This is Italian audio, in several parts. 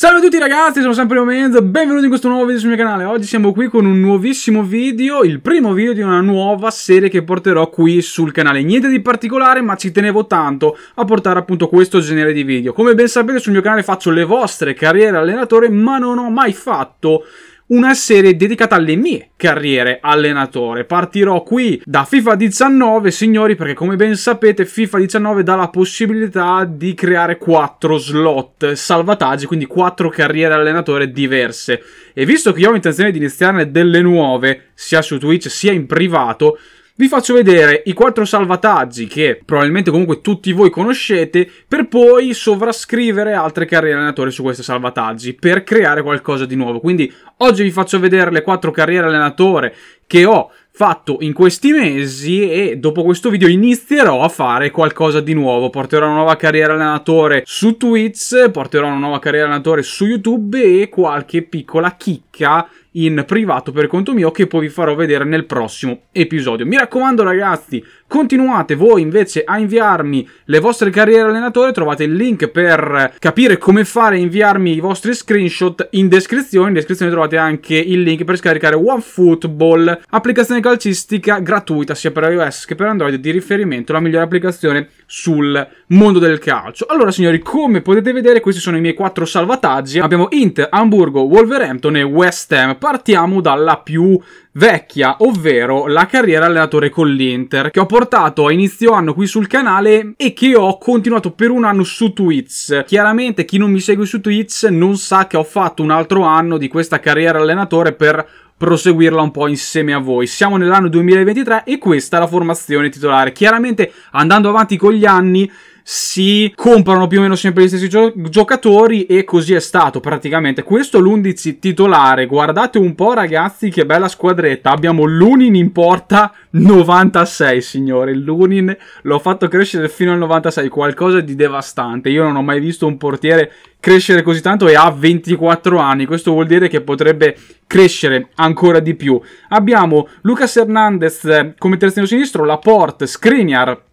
Salve a tutti ragazzi, sono sempre Omenzo, benvenuti in questo nuovo video sul mio canale Oggi siamo qui con un nuovissimo video, il primo video di una nuova serie che porterò qui sul canale Niente di particolare ma ci tenevo tanto a portare appunto questo genere di video Come ben sapete sul mio canale faccio le vostre carriere allenatore ma non ho mai fatto una serie dedicata alle mie carriere allenatore. Partirò qui da FIFA 19, signori, perché come ben sapete FIFA 19 dà la possibilità di creare 4 slot salvataggi, quindi 4 carriere allenatore diverse. E visto che io ho intenzione di iniziarne delle nuove, sia su Twitch sia in privato, vi faccio vedere i quattro salvataggi che probabilmente comunque tutti voi conoscete per poi sovrascrivere altre carriere allenatori su questi salvataggi per creare qualcosa di nuovo. Quindi oggi vi faccio vedere le quattro carriere allenatore che ho fatto in questi mesi e dopo questo video inizierò a fare qualcosa di nuovo. Porterò una nuova carriera allenatore su Twitch, porterò una nuova carriera allenatore su YouTube e qualche piccola chicca in privato per conto mio che poi vi farò vedere nel prossimo episodio. Mi raccomando ragazzi, Continuate voi invece a inviarmi le vostre carriere allenatore, trovate il link per capire come fare a inviarmi i vostri screenshot in descrizione, in descrizione trovate anche il link per scaricare OneFootball, applicazione calcistica gratuita sia per iOS che per Android di riferimento, la migliore applicazione sul mondo del calcio. Allora signori, come potete vedere questi sono i miei quattro salvataggi, abbiamo Inter, Hamburgo, Wolverhampton e West Ham. Partiamo dalla più vecchia, ovvero la carriera allenatore con l'Inter, che ho portato portato a inizio anno qui sul canale e che ho continuato per un anno su Twitch. Chiaramente chi non mi segue su Twitch non sa che ho fatto un altro anno di questa carriera allenatore per proseguirla un po' insieme a voi. Siamo nell'anno 2023 e questa è la formazione titolare. Chiaramente andando avanti con gli anni si comprano più o meno sempre gli stessi gio- giocatori e così è stato praticamente. Questo è l'11 titolare, guardate un po' ragazzi che bella squadretta, abbiamo Lunin in porta 96 signore, Lunin l'ho fatto crescere fino al 96, qualcosa di devastante, io non ho mai visto un portiere crescere così tanto e ha 24 anni, questo vuol dire che potrebbe crescere ancora di più. Abbiamo Lucas Hernandez eh, come terzino sinistro, Laporte, Skriniar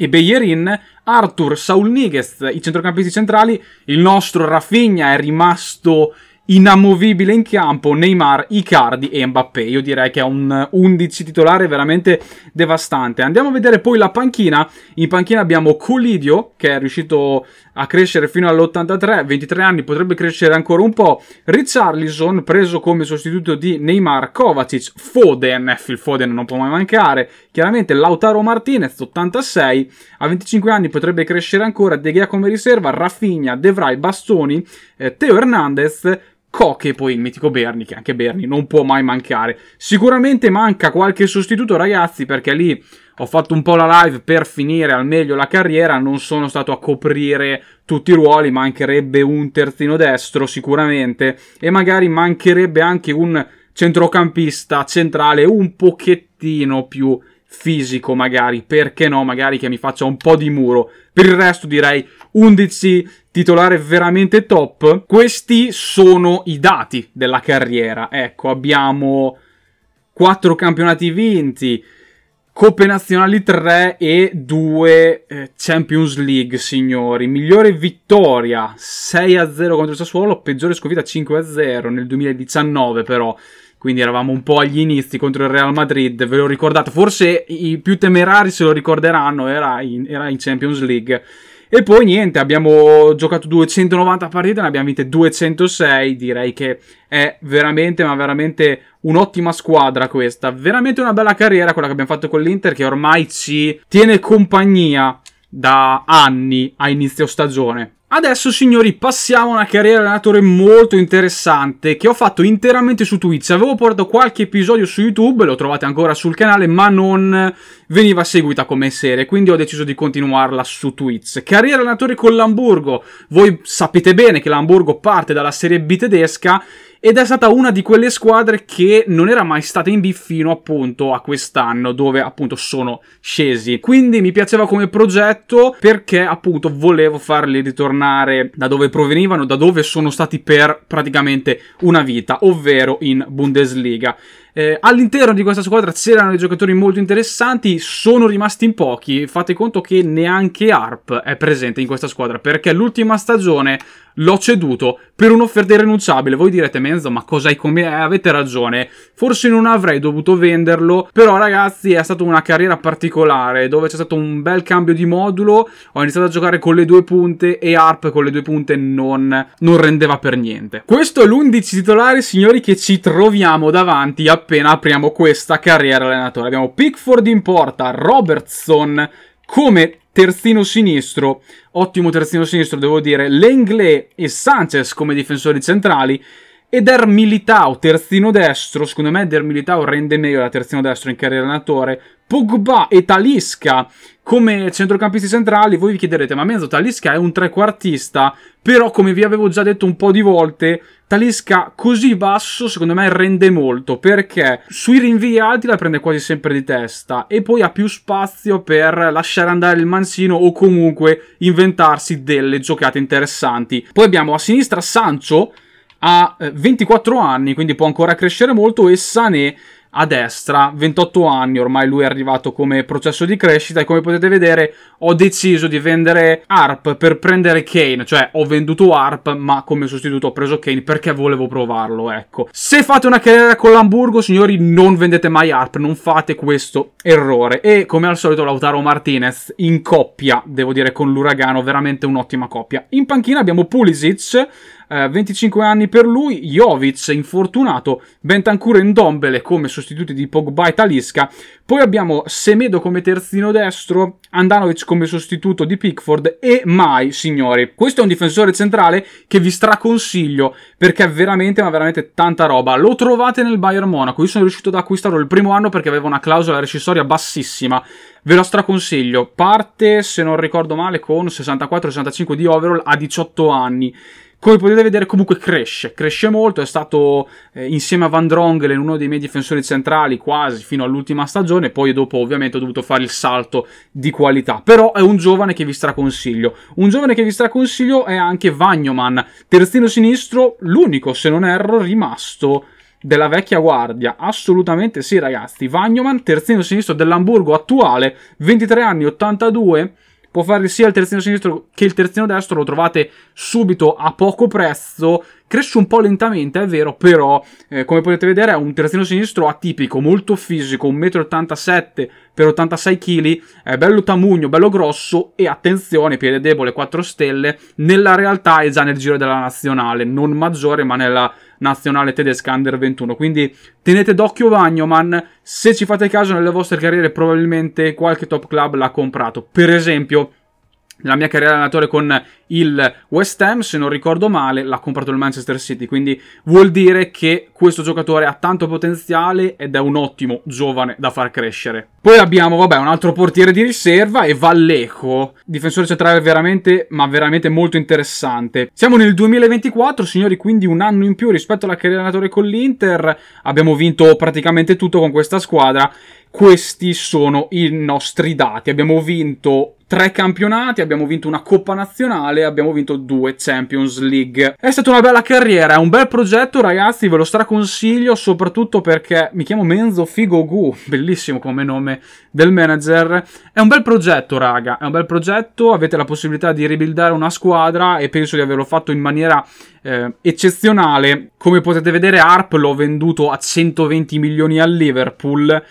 e Beyerin Arthur, Saul Niguez, i centrocampisti centrali, il nostro Rafinha è rimasto inamovibile in campo Neymar, Icardi e Mbappé. Io direi che è un 11 eh, titolare veramente devastante. Andiamo a vedere poi la panchina. In panchina abbiamo Colidio che è riuscito a crescere fino all'83, 23 anni, potrebbe crescere ancora un po'. Richarlison preso come sostituto di Neymar, Kovacic, Foden, eh, Phil Foden non può mai mancare. Chiaramente Lautaro Martinez 86, a 25 anni potrebbe crescere ancora De Gea come riserva, Rafinha, De Vrij, Bastoni, eh, Teo Hernandez Coche e poi il mitico Berni, che anche Berni non può mai mancare. Sicuramente manca qualche sostituto, ragazzi, perché lì ho fatto un po' la live per finire al meglio la carriera, non sono stato a coprire tutti i ruoli, mancherebbe un terzino destro sicuramente e magari mancherebbe anche un centrocampista centrale un pochettino più fisico magari, perché no, magari che mi faccia un po' di muro. Per il resto direi 11 titolare veramente top. Questi sono i dati della carriera. Ecco, abbiamo 4 campionati vinti, Coppe Nazionali 3 e 2 eh, Champions League, signori. Migliore vittoria 6-0 contro il Sassuolo, peggiore sconfitta 5-0 nel 2019 però. Quindi eravamo un po' agli inizi contro il Real Madrid, ve lo ricordate, forse i più temerari se lo ricorderanno, era in, era in Champions League. E poi niente, abbiamo giocato 290 partite, ne abbiamo vinte 206, direi che è veramente, ma veramente un'ottima squadra questa, veramente una bella carriera quella che abbiamo fatto con l'Inter che ormai ci tiene compagnia da anni a inizio stagione. Adesso signori passiamo a una carriera di allenatore molto interessante che ho fatto interamente su Twitch, avevo portato qualche episodio su YouTube, lo trovate ancora sul canale ma non veniva seguita come serie, quindi ho deciso di continuarla su Twitch. Carriera allenatore con l'Hamburgo, voi sapete bene che l'Hamburgo parte dalla Serie B tedesca ed è stata una di quelle squadre che non era mai stata in B fino appunto a quest'anno dove appunto sono scesi quindi mi piaceva come progetto perché appunto volevo farli ritornare da dove provenivano da dove sono stati per praticamente una vita ovvero in Bundesliga eh, all'interno di questa squadra c'erano dei giocatori molto interessanti, sono rimasti in pochi. Fate conto che neanche Arp è presente in questa squadra perché l'ultima stagione l'ho ceduto per un'offerta irrinunciabile. Voi direte, Menzo, ma cos'hai hai Eh, avete ragione, forse non avrei dovuto venderlo, però ragazzi è stata una carriera particolare dove c'è stato un bel cambio di modulo, ho iniziato a giocare con le due punte e Arp con le due punte non, non rendeva per niente. Questo è l'11 titolare, signori, che ci troviamo davanti appena apriamo questa carriera allenatore. Abbiamo Pickford in porta, Robertson come Terzino sinistro, ottimo terzino sinistro devo dire, Lenglet e Sanchez come difensori centrali e Der Militao, terzino destro, secondo me Der Militao rende meglio da terzino destro in carriera allenatore, Pogba e Talisca come centrocampisti centrali, voi vi chiederete ma mezzo Talisca è un trequartista, però come vi avevo già detto un po' di volte Talisca così basso secondo me rende molto perché sui rinvii alti la prende quasi sempre di testa e poi ha più spazio per lasciare andare il mansino o comunque inventarsi delle giocate interessanti. Poi abbiamo a sinistra Sancho ha 24 eh, anni quindi può ancora crescere molto e Sané a destra, 28 anni ormai lui è arrivato come processo di crescita e come potete vedere ho deciso di vendere ARP per prendere Kane, cioè ho venduto ARP ma come sostituto ho preso Kane perché volevo provarlo, ecco. Se fate una carriera con l'Hamburgo, signori, non vendete mai ARP, non fate questo errore. E come al solito Lautaro Martinez in coppia, devo dire, con l'Uragano, veramente un'ottima coppia. In panchina abbiamo Pulisic, eh, 25 anni per lui, Jovic infortunato, Bentancur e Ndombele come sostituti di Pogba e Talisca, poi abbiamo Semedo come terzino destro, Andanovic come sostituto di Pickford e Mai, signori. Questo è un difensore centrale che vi straconsiglio perché è veramente, ma veramente tanta roba. Lo trovate nel Bayern Monaco, io sono riuscito ad acquistarlo il primo anno perché aveva una clausola rescissoria bassissima. Ve lo straconsiglio. Parte, se non ricordo male, con 64-65 di overall a 18 anni come potete vedere comunque cresce, cresce molto, è stato eh, insieme a Van Drongelen uno dei miei difensori centrali quasi fino all'ultima stagione, poi dopo ovviamente ho dovuto fare il salto di qualità, però è un giovane che vi straconsiglio. Un giovane che vi straconsiglio è anche Vagnoman, terzino sinistro, l'unico se non erro rimasto della vecchia guardia, assolutamente sì ragazzi, Vagnoman, terzino sinistro dell'Hamburgo attuale, 23 anni, 82 Può fare sia il terzino sinistro che il terzino destro, lo trovate subito a poco prezzo, cresce un po' lentamente, è vero, però eh, come potete vedere è un terzino sinistro atipico, molto fisico, 1,87 m, per 86 kg, è bello tamugno, bello grosso e attenzione, piede debole 4 stelle, nella realtà è già nel giro della nazionale, non maggiore ma nella nazionale tedesca under 21. Quindi tenete d'occhio Vagnoman. Se ci fate caso nelle vostre carriere, probabilmente qualche top club l'ha comprato. Per esempio, la mia carriera allenatore con il West Ham, se non ricordo male, l'ha comprato il Manchester City, quindi vuol dire che questo giocatore ha tanto potenziale ed è un ottimo giovane da far crescere. Poi abbiamo, vabbè, un altro portiere di riserva e Vallejo, difensore centrale veramente, ma veramente molto interessante. Siamo nel 2024, signori, quindi un anno in più rispetto alla carriera allenatore con l'Inter, abbiamo vinto praticamente tutto con questa squadra. Questi sono i nostri dati. Abbiamo vinto tre campionati, abbiamo vinto una Coppa Nazionale, abbiamo vinto due Champions League. È stata una bella carriera, è un bel progetto ragazzi, ve lo straconsiglio soprattutto perché mi chiamo Menzo Figogu, bellissimo come nome del manager. È un bel progetto raga, è un bel progetto, avete la possibilità di ribuildare una squadra e penso di averlo fatto in maniera eh, eccezionale. Come potete vedere Arp l'ho venduto a 120 milioni al Liverpool.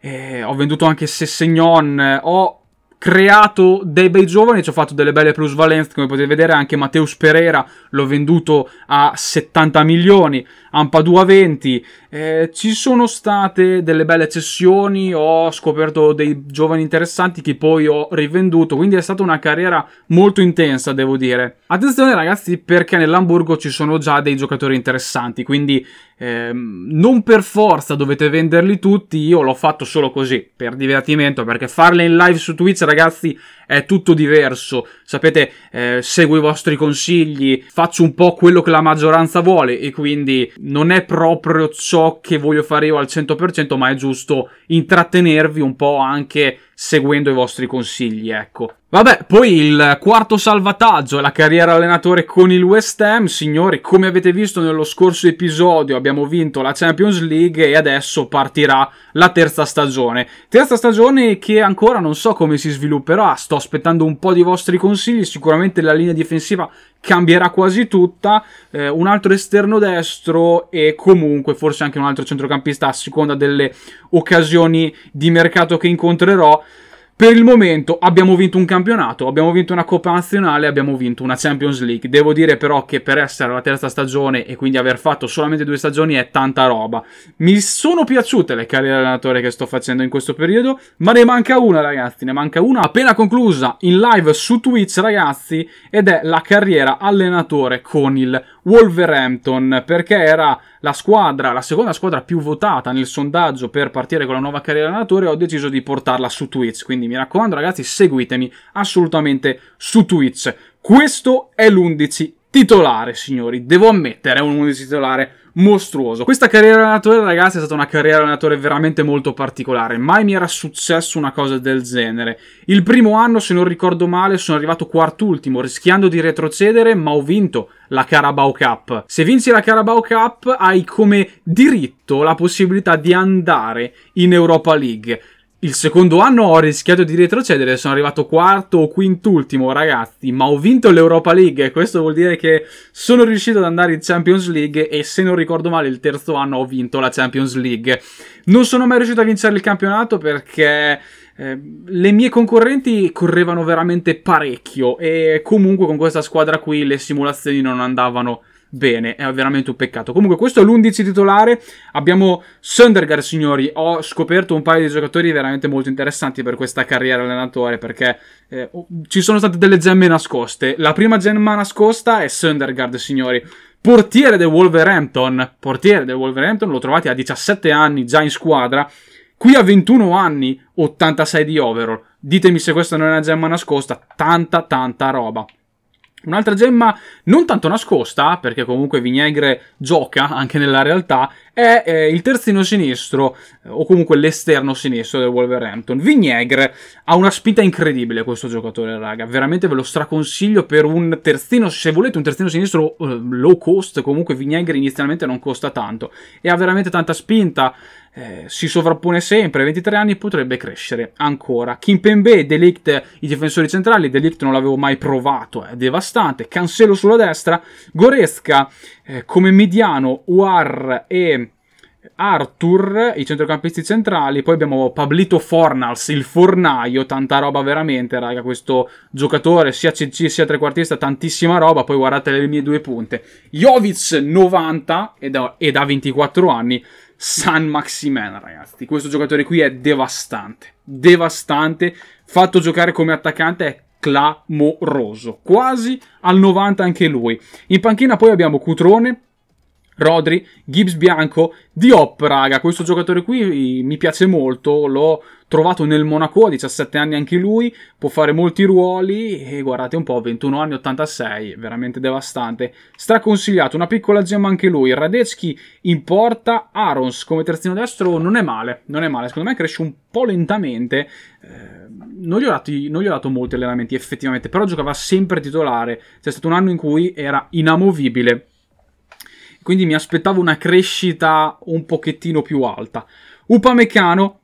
Eh, ho venduto anche Sessegnon, ho creato dei bei giovani, ci ho fatto delle belle plusvalenze, come potete vedere anche Matteus Pereira l'ho venduto a 70 milioni, Ampadu a 20, eh, ci sono state delle belle cessioni, ho scoperto dei giovani interessanti che poi ho rivenduto, quindi è stata una carriera molto intensa devo dire. Attenzione ragazzi perché nell'Hamburgo ci sono già dei giocatori interessanti, quindi Ehm, non per forza dovete venderli tutti, io l'ho fatto solo così, per divertimento, perché farle in live su Twitch, ragazzi, è tutto diverso. Sapete, eh, seguo i vostri consigli, faccio un po' quello che la maggioranza vuole e quindi non è proprio ciò che voglio fare io al 100%, ma è giusto intrattenervi un po' anche seguendo i vostri consigli, ecco. Vabbè, poi il quarto salvataggio è la carriera allenatore con il West Ham. Signori, come avete visto nello scorso episodio, abbiamo vinto la Champions League e adesso partirà la terza stagione. Terza stagione che ancora non so come si svilupperà, sto aspettando un po' di vostri consigli, sicuramente la linea difensiva cambierà quasi tutta, eh, un altro esterno destro e comunque forse anche un altro centrocampista a seconda delle occasioni di mercato che incontrerò. Per il momento abbiamo vinto un campionato, abbiamo vinto una Coppa Nazionale, abbiamo vinto una Champions League. Devo dire però che per essere la terza stagione e quindi aver fatto solamente due stagioni è tanta roba. Mi sono piaciute le carriere allenatore che sto facendo in questo periodo, ma ne manca una ragazzi, ne manca una appena conclusa in live su Twitch ragazzi ed è la carriera allenatore con il Wolverhampton perché era la squadra, la seconda squadra più votata nel sondaggio per partire con la nuova carriera allenatore ho deciso di portarla su Twitch, quindi mi raccomando ragazzi seguitemi assolutamente su Twitch. Questo è l'11 titolare, signori, devo ammettere, è un 11 titolare mostruoso. Questa carriera allenatore, ragazzi, è stata una carriera allenatore veramente molto particolare. Mai mi era successo una cosa del genere. Il primo anno, se non ricordo male, sono arrivato quart'ultimo, rischiando di retrocedere, ma ho vinto la Carabao Cup. Se vinci la Carabao Cup, hai come diritto la possibilità di andare in Europa League il secondo anno ho rischiato di retrocedere, sono arrivato quarto o quintultimo, ragazzi, ma ho vinto l'Europa League e questo vuol dire che sono riuscito ad andare in Champions League e se non ricordo male il terzo anno ho vinto la Champions League. Non sono mai riuscito a vincere il campionato perché ehm, le mie concorrenti correvano veramente parecchio e comunque con questa squadra qui le simulazioni non andavano bene, è veramente un peccato. Comunque questo è l'11 titolare, abbiamo Sundergaard signori, ho scoperto un paio di giocatori veramente molto interessanti per questa carriera allenatore perché eh, oh, ci sono state delle gemme nascoste. La prima gemma nascosta è Sundergaard signori, portiere del Wolverhampton, portiere del Wolverhampton, lo trovate a 17 anni già in squadra. Qui a 21 anni, 86 di overall. Ditemi se questa non è una gemma nascosta, tanta tanta roba. Un'altra gemma non tanto nascosta, perché comunque Vignegre gioca anche nella realtà, è eh, il terzino sinistro, eh, o comunque l'esterno sinistro del Wolverhampton. Vignegre ha una spinta incredibile questo giocatore, raga. Veramente ve lo straconsiglio per un terzino, se volete un terzino sinistro eh, low cost, comunque Vignegre inizialmente non costa tanto. E ha veramente tanta spinta, eh, si sovrappone sempre, 23 anni potrebbe crescere ancora. Kimpembe, Delict, i difensori centrali, Delict non l'avevo mai provato, è devastante. Cancelo sulla destra, Goresca eh, come mediano, Uar e... Arthur, i centrocampisti centrali, poi abbiamo Pablito Fornals, il fornaio, tanta roba veramente, raga, questo giocatore sia CC sia trequartista, tantissima roba, poi guardate le mie due punte. Jovic 90 e da 24 anni, San Maximen, ragazzi. Questo giocatore qui è devastante. Devastante. Fatto giocare come attaccante è clamoroso. Quasi al 90 anche lui. In panchina poi abbiamo Cutrone, Rodri, Gibbs Bianco, Diop, raga, questo giocatore qui eh, mi piace molto, l'ho trovato nel Monaco, a 17 anni anche lui, può fare molti ruoli e guardate un po', 21 anni, 86, veramente devastante. Straconsigliato, una piccola gemma anche lui, Radecki in porta, Arons come terzino destro non è male, non è male, secondo me cresce un po' lentamente, eh, non, gli ho dato, non gli ho dato molti allenamenti effettivamente, però giocava sempre titolare, c'è stato un anno in cui era inamovibile quindi mi aspettavo una crescita un pochettino più alta. Upamecano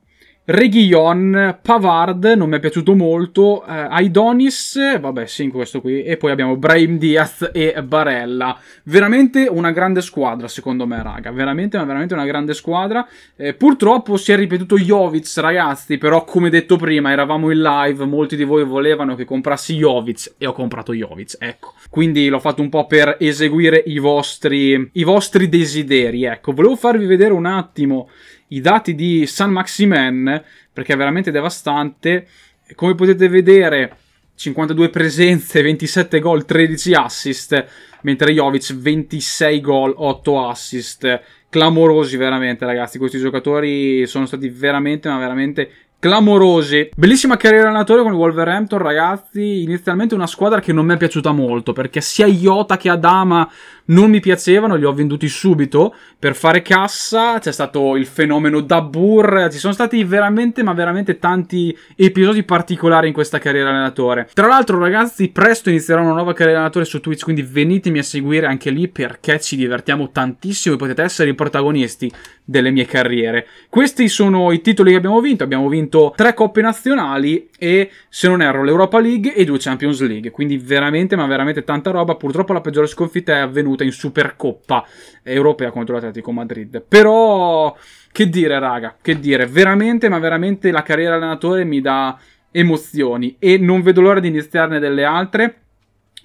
Reguillon, Pavard, non mi è piaciuto molto, eh, Aidonis, vabbè sì, questo qui, e poi abbiamo Brahim Diaz e Barella. Veramente una grande squadra secondo me raga, veramente ma veramente una grande squadra. Eh, purtroppo si è ripetuto Jovic ragazzi, però come detto prima eravamo in live, molti di voi volevano che comprassi Jovic e ho comprato Jovic, ecco. Quindi l'ho fatto un po' per eseguire i vostri, i vostri desideri, ecco. Volevo farvi vedere un attimo i dati di San Maximen, perché è veramente devastante. Come potete vedere, 52 presenze, 27 gol, 13 assist, mentre Jovic 26 gol, 8 assist. Clamorosi veramente, ragazzi. Questi giocatori sono stati veramente, ma veramente clamorose. Bellissima carriera allenatore con il Wolverhampton, ragazzi. Inizialmente una squadra che non mi è piaciuta molto, perché sia Iota che Adama non mi piacevano, li ho venduti subito per fare cassa. C'è stato il fenomeno Dabur, ci sono stati veramente, ma veramente tanti episodi particolari in questa carriera allenatore. Tra l'altro, ragazzi, presto inizierà una nuova carriera allenatore su Twitch, quindi venitemi a seguire anche lì perché ci divertiamo tantissimo e potete essere i protagonisti delle mie carriere. Questi sono i titoli che abbiamo vinto. Abbiamo vinto vinto tre coppe nazionali e se non erro l'Europa League e due Champions League, quindi veramente ma veramente tanta roba, purtroppo la peggiore sconfitta è avvenuta in Supercoppa europea contro l'Atletico Madrid, però che dire raga, che dire, veramente ma veramente la carriera allenatore mi dà emozioni e non vedo l'ora di iniziarne delle altre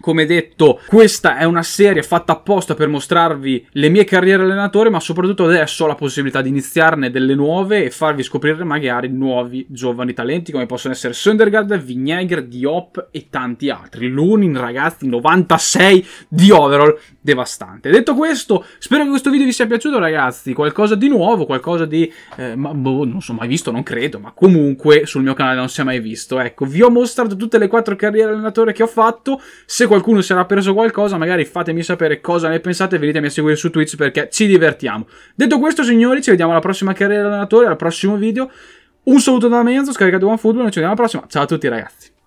come detto, questa è una serie fatta apposta per mostrarvi le mie carriere allenatore, ma soprattutto adesso ho la possibilità di iniziarne delle nuove e farvi scoprire magari nuovi giovani talenti come possono essere Sundergaard, Vignegger, Diop e tanti altri. Lunin, ragazzi, 96 di overall devastante. Detto questo, spero che questo video vi sia piaciuto, ragazzi. Qualcosa di nuovo, qualcosa di... Eh, ma, boh, non so mai visto, non credo, ma comunque sul mio canale non si è mai visto. Ecco, vi ho mostrato tutte le quattro carriere allenatore che ho fatto. Se qualcuno si era perso qualcosa, magari fatemi sapere cosa ne pensate e venitemi a seguire su Twitch perché ci divertiamo. Detto questo, signori, ci vediamo alla prossima carriera allenatore, al prossimo video. Un saluto da Menzo, scaricate OneFootball, noi ci vediamo alla prossima. Ciao a tutti ragazzi.